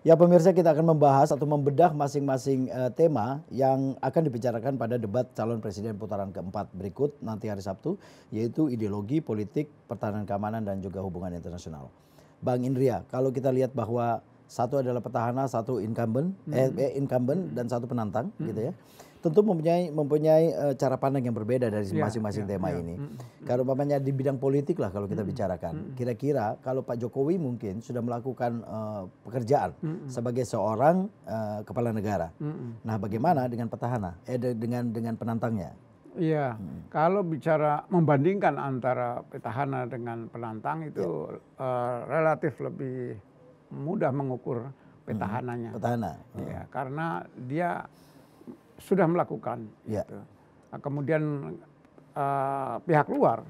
Ya pemirsa kita akan membahas atau membedah masing-masing uh, tema yang akan dibicarakan pada debat calon presiden putaran keempat berikut nanti hari Sabtu yaitu ideologi, politik, pertahanan keamanan dan juga hubungan internasional. Bang Indria, kalau kita lihat bahwa satu adalah petahana, satu incumbent, hmm. eh, eh incumbent dan satu penantang hmm. gitu ya tentu mempunyai mempunyai uh, cara pandang yang berbeda dari iya, masing-masing yeah, yeah, tema yeah. ini. mm Kalau umpamanya di bidang politik lah kalau kita mm bicarakan, mm kira-kira kalau Pak Jokowi mungkin sudah melakukan uh, pekerjaan mm sebagai seorang uh, kepala negara. mm Nah, bagaimana dengan petahana? Eh dengan dengan penantangnya? Iya, hmm. kalau bicara membandingkan antara petahana dengan penantang itu yeah. Iya. uh, relatif lebih mudah mengukur petahananya. Petahana. Iya, hmm. karena dia sudah melakukan. Ya. Gitu. Nah, kemudian uh, pihak luar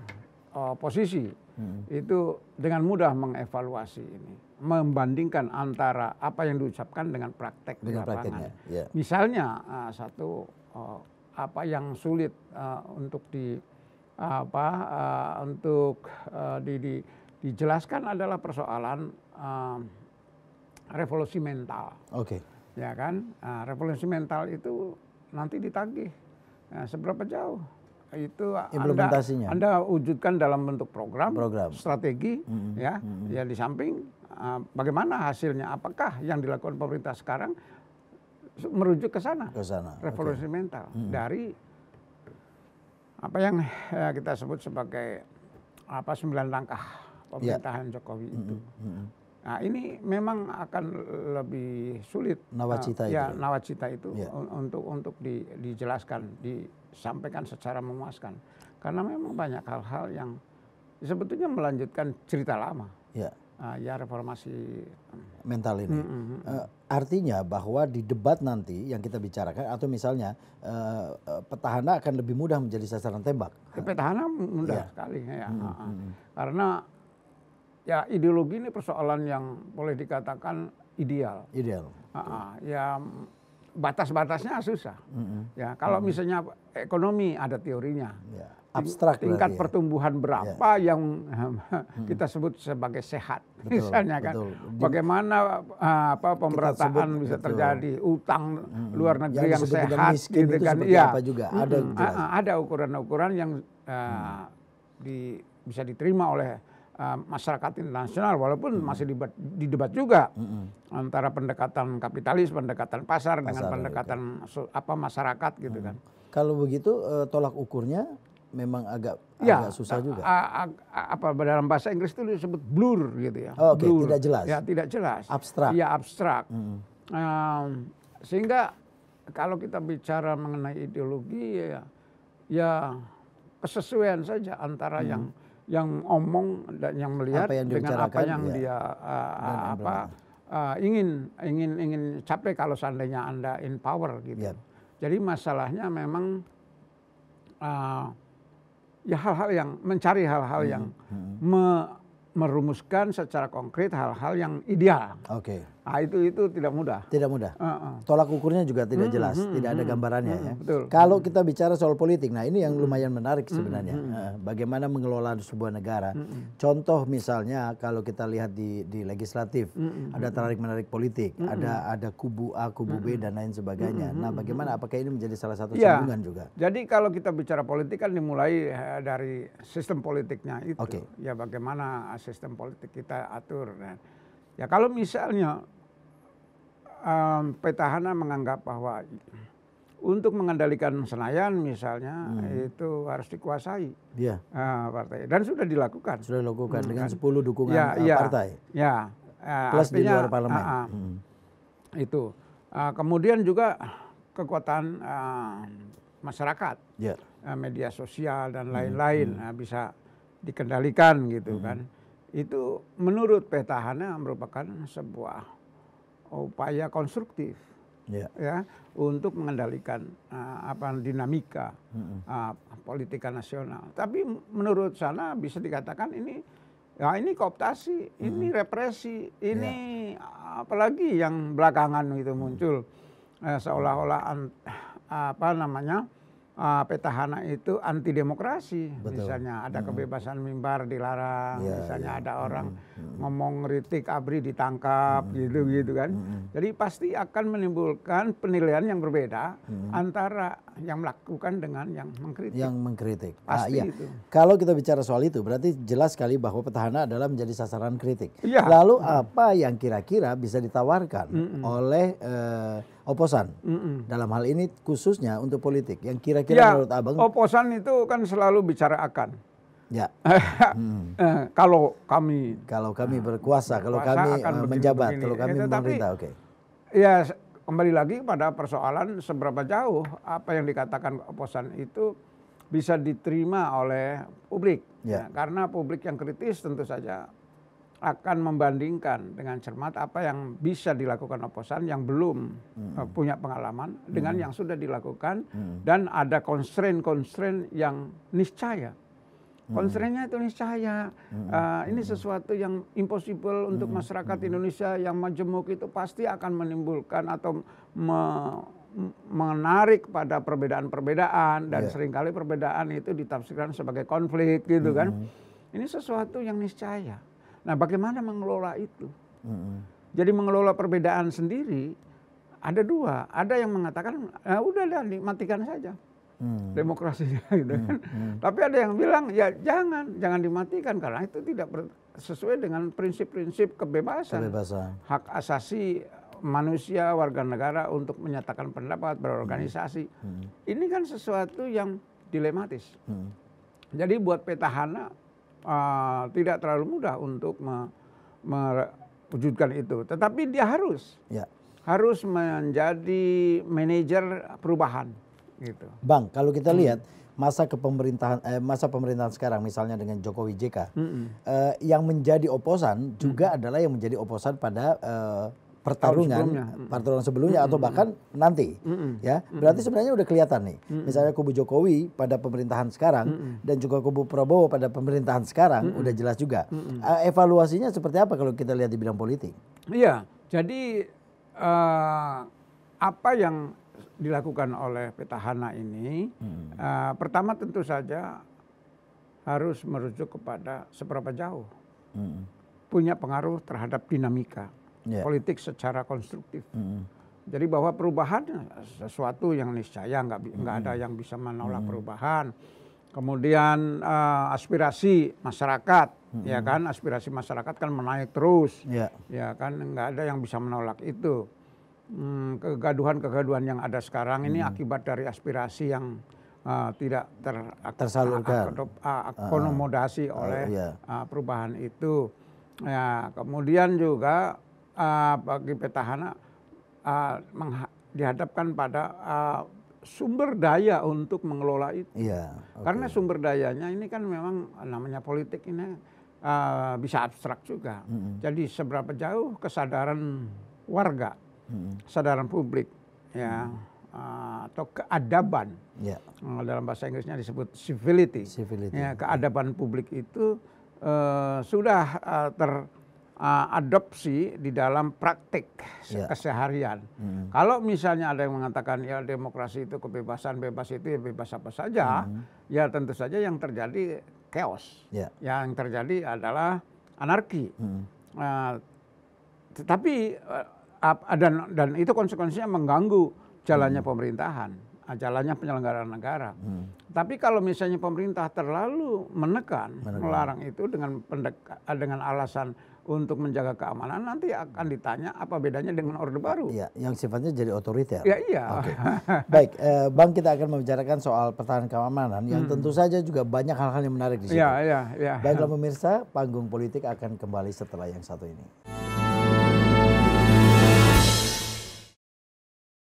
uh, posisi hmm. itu dengan mudah mengevaluasi ini, membandingkan antara apa yang diucapkan dengan praktek dengan di lapangan. Ya. Misalnya uh, satu uh, apa yang sulit uh, untuk di apa uh, untuk uh, di, di, dijelaskan adalah persoalan uh, revolusi mental. Oke. Okay. Ya kan, uh, revolusi mental itu nanti ditagih. Nah, seberapa jauh? Itu implementasinya. Anda, anda wujudkan dalam bentuk program, program. strategi, mm -hmm. ya, mm -hmm. ya di samping uh, bagaimana hasilnya? Apakah yang dilakukan pemerintah sekarang merujuk ke sana? Ke sana. Revolusi okay. mental mm -hmm. dari apa yang ya, kita sebut sebagai apa sembilan langkah ya. pemerintahan yeah. Jokowi itu. Mm -hmm. Nah ini memang akan lebih sulit. Eh, nawacita uh, itu. Ya nawacita itu ya. untuk untuk di, dijelaskan, disampaikan secara memuaskan. Karena memang banyak hal-hal yang sebetulnya melanjutkan cerita lama. Ya. Uh, ya reformasi hmm. mental ini. Mm -hmm. uh, artinya bahwa di debat nanti yang kita bicarakan atau misalnya uh, petahana akan lebih mudah menjadi sasaran tembak. Petahana mudah ya. sekali ya. Mm -hmm. uh, karena ya ideologi ini persoalan yang boleh dikatakan ideal. Ideal. Uh, ya batas-batasnya susah. Mm -hmm. Ya kalau mm -hmm. misalnya ekonomi ada teorinya. Yeah. Abstrak tingkat ya. pertumbuhan ya. berapa yeah. yang hmm. kita sebut sebagai sehat betul, misalnya kan betul. bagaimana ah, apa pemerataan bisa betul. terjadi utang hmm. luar negeri yang, yang sehat miskin gitu itu kan ya apa juga ada ah, ah, ada ukuran-ukuran yang uh, hmm. di bisa diterima oleh Um, masyarakat internasional walaupun hmm. masih dibat, didebat juga hmm. antara pendekatan kapitalis, pendekatan pasar, pasar dengan pendekatan apa masyarakat gitu hmm. kan. Kalau begitu eh, tolak ukurnya memang agak ya, agak susah juga. A, a, a, apa dalam bahasa Inggris itu disebut blur gitu ya. Oh, okay. Blur. tidak jelas. Ya, tidak jelas. Abstrak. Ya, abstrak. Hmm. sehingga kalau kita bicara mengenai ideologi ya ya kesesuaian saja antara hmm. yang yang omong dan yang melihat apa yang dengan apa yang ya. dia uh, dan apa uh, ingin ingin ingin capai kalau seandainya anda in power gitu. Ya. Jadi masalahnya memang uh, ya hal-hal yang mencari hal-hal hmm. yang hmm. Me, merumuskan secara konkret hal-hal yang ideal. Oke. Okay. Ah itu itu tidak mudah. Tidak mudah. Uh -uh. Tolak ukurnya juga tidak hmm, jelas, hmm, tidak ada hmm, gambarannya hmm, ya. Betul. Kalau kita bicara soal politik, nah ini yang hmm. lumayan menarik sebenarnya. Hmm, eh, Bagaimana mengelola sebuah negara. Hmm. Contoh misalnya kalau kita lihat di di legislatif hmm, ada tarik menarik politik, hmm, ada ada kubu A, kubu B dan lain sebagainya. Hmm, nah bagaimana? Apakah ini menjadi salah satu ya, juga? Jadi kalau kita bicara politik kan dimulai eh, dari sistem politiknya itu. Okay. Ya bagaimana sistem politik kita atur. Nah. Ya kalau misalnya um, petahana menganggap bahwa untuk mengendalikan Senayan misalnya hmm. itu harus dikuasai ya. uh, partai dan sudah dilakukan. Sudah dilakukan hmm, dengan sepuluh 10 dukungan ya, uh, ya, partai. Ya. Uh, Plus artinya, di luar parlemen. Uh, uh, hmm. Itu. Uh, kemudian juga kekuatan uh, masyarakat, yeah. Ya. uh, media sosial dan hmm, lain-lain hmm. uh, bisa dikendalikan gitu hmm. kan itu menurut petahana merupakan sebuah upaya konstruktif yeah. ya untuk mengendalikan uh, apa dinamika mm-hmm. uh, politika nasional. Tapi menurut sana bisa dikatakan ini ya ini kooptasi, mm-hmm. ini represi, ini yeah. apalagi yang belakangan itu muncul mm-hmm. uh, seolah-olah apa namanya uh, petahana itu anti demokrasi Betul. misalnya ada hmm. kebebasan mimbar dilarang ya, misalnya ya. ada orang hmm. ngomong kritik abri ditangkap hmm. gitu gitu kan hmm. jadi pasti akan menimbulkan penilaian yang berbeda hmm. antara yang melakukan dengan yang mengkritik yang mengkritik ah, pasti ah, iya. itu kalau kita bicara soal itu berarti jelas sekali bahwa petahana adalah menjadi sasaran kritik Ya. lalu hmm. apa yang kira-kira bisa ditawarkan hmm. oleh uh, oposan. Mm-mm. Dalam hal ini khususnya untuk politik yang kira-kira ya, menurut Abang oposan itu kan selalu bicara akan. Ya. hmm. kalau kami kalau kami berkuasa, kalau kami eh, menjabat, begini. kalau kami ya, memerintah, oke. Okay. Ya kembali lagi pada persoalan seberapa jauh apa yang dikatakan oposan itu bisa diterima oleh publik. Ya. Ya, karena publik yang kritis tentu saja akan membandingkan dengan cermat apa yang bisa dilakukan oposan yang belum hmm. Eh, punya pengalaman dengan hmm. yang sudah dilakukan hmm. dan ada constraint-constraint yang niscaya. Konsernya hmm. itu niscaya. Hmm. Uh, ini hmm. sesuatu yang impossible untuk hmm. masyarakat hmm. Indonesia yang majemuk itu pasti akan menimbulkan atau me menarik pada perbedaan-perbedaan dan yeah. seringkali perbedaan itu ditafsirkan sebagai konflik gitu kan. hmm. kan. Ini sesuatu yang niscaya. Nah, bagaimana mengelola itu? Hmm. Jadi mengelola perbedaan sendiri ada dua. Ada yang mengatakan, ya udah dah matikan saja hmm. demokrasinya gitu mm, kan. Hmm. Hmm. Tapi ada yang bilang ya jangan, jangan dimatikan karena itu tidak sesuai dengan prinsip-prinsip kebebasan. kebebasan, hak asasi manusia warga negara untuk menyatakan pendapat berorganisasi. Hmm. Hmm. Ini kan sesuatu yang dilematis. Hmm. Jadi buat petahana uh, tidak terlalu mudah untuk mewujudkan itu. Tetapi dia harus ya. harus menjadi manajer perubahan. Gitu. Bang, kalau kita hmm. lihat masa kepemerintahan eh, masa pemerintahan sekarang misalnya dengan Jokowi JK, -mm. eh, yang menjadi oposan juga mm. adalah yang menjadi oposan pada eh, pertarungan sebelumnya. pertarungan sebelumnya mm -hmm. atau bahkan nanti mm -hmm. ya berarti sebenarnya udah kelihatan nih mm -hmm. misalnya kubu Jokowi pada pemerintahan sekarang mm -hmm. dan juga kubu Prabowo pada pemerintahan sekarang mm -hmm. udah jelas juga mm -hmm. evaluasinya seperti apa kalau kita lihat di bidang politik iya jadi uh, apa yang dilakukan oleh petahana ini mm -hmm. uh, pertama tentu saja harus merujuk kepada seberapa jauh mm -hmm. punya pengaruh terhadap dinamika yeah. politik secara konstruktif. Mm. Jadi bahwa perubahan eh, sesuatu yang niscaya nggak mm. ada yang bisa menolak mm. perubahan. Kemudian uh, aspirasi masyarakat, mm. ya kan aspirasi masyarakat kan menaik terus, yeah. ya kan nggak ada yang bisa menolak itu. Hmm, kegaduhan-kegaduhan yang ada sekarang ini mm. akibat dari aspirasi yang uh, tidak ter tersalurkan, akomodasi ah, ah. uh, ah, oleh uh, yeah. uh, perubahan itu. Ya, kemudian juga uh, bagi petahana uh, dihadapkan pada uh, sumber daya untuk mengelola itu. Yeah, Okay. Karena sumber dayanya ini kan memang namanya politik ini uh, bisa abstrak juga. Mm -hmm. Jadi seberapa jauh kesadaran warga, mm -hmm. kesadaran publik, ya. Mm -hmm. Uh, atau keadaban yeah. Iya. dalam bahasa Inggrisnya disebut civility, civility. Ya, keadaban publik itu uh, sudah uh, ter uh, adopsi di dalam praktik yeah. keseharian. Mm. Kalau misalnya ada yang mengatakan ya demokrasi itu kebebasan bebas itu ya bebas apa saja, mm. ya tentu saja yang terjadi chaos. Yeah. Yang terjadi adalah anarki. Mm. Uh, tetapi uh, dan dan itu konsekuensinya mengganggu jalannya mm. pemerintahan, uh, jalannya penyelenggaraan negara. Mm. Tapi kalau misalnya pemerintah terlalu menekan, menekan. melarang itu dengan pendek, uh, dengan alasan untuk menjaga keamanan nanti akan ditanya apa bedanya dengan Orde Baru. Iya, yang sifatnya jadi otoriter. Ya, iya. Okay. Baik, eh, Bang kita akan membicarakan soal pertahanan keamanan yang hmm. tentu saja juga banyak hal-hal yang menarik di sini. Iya, iya, iya. Baiklah pemirsa, panggung politik akan kembali setelah yang satu ini.